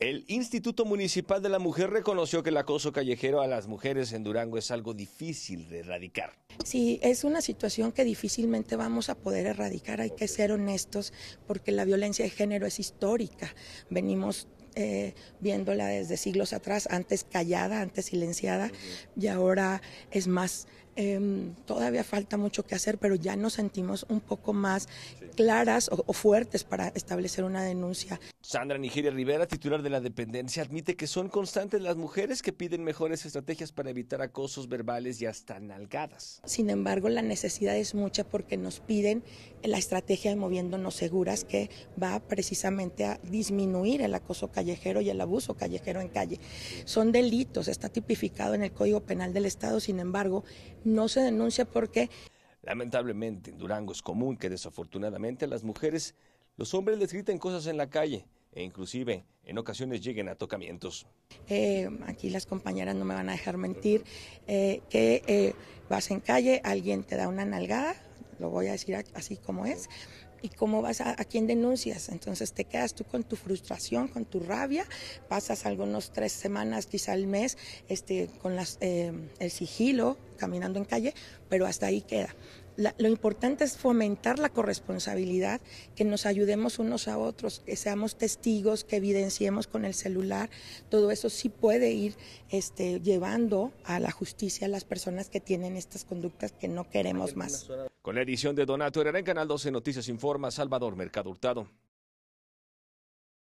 El Instituto Municipal de la Mujer reconoció que el acoso callejero a las mujeres en Durango es algo difícil de erradicar. Sí, es una situación que difícilmente vamos a poder erradicar, hay que ser honestos, porque la violencia de género es histórica. Venimos eh, viéndola desde siglos atrás, antes callada, antes silenciada, y ahora es más Em, todavía falta mucho que hacer, pero ya nos sentimos un poco más claras o, fuertes para establecer una denuncia. Sandra Nigeria Rivera, titular de la dependencia, admite que son constantes las mujeres que piden mejores estrategias para evitar acosos verbales y hasta nalgadas. Sin embargo, la necesidad es mucha porque nos piden la estrategia de moviéndonos seguras que va precisamente a disminuir el acoso callejero y el abuso callejero en calle. Son delitos, está tipificado en el Código Penal del Estado, sin embargo, no se denuncia porque... Lamentablemente, en Durango es común que desafortunadamente las mujeres, los hombres les griten cosas en la calle e inclusive en ocasiones lleguen a tocamientos. Eh, aquí las compañeras no me van a dejar mentir, eh, que eh, vas en calle, alguien te da una nalgada, lo voy a decir así como es, y cómo vas a, a quién denuncias. Entonces te quedas tú con tu frustración, con tu rabia, pasas algunos tres semanas, quizá al mes, este, con las, em, el sigilo, caminando en calle, pero hasta ahí queda. lo importante es fomentar la corresponsabilidad, que nos ayudemos unos a otros, que seamos testigos, que evidenciemos con el celular. Todo eso sí puede ir este, llevando a la justicia a las personas que tienen estas conductas que no queremos más. Con la edición de Donato Herrera en Canal 12 Noticias Info informa Salvador Mercado Hurtado.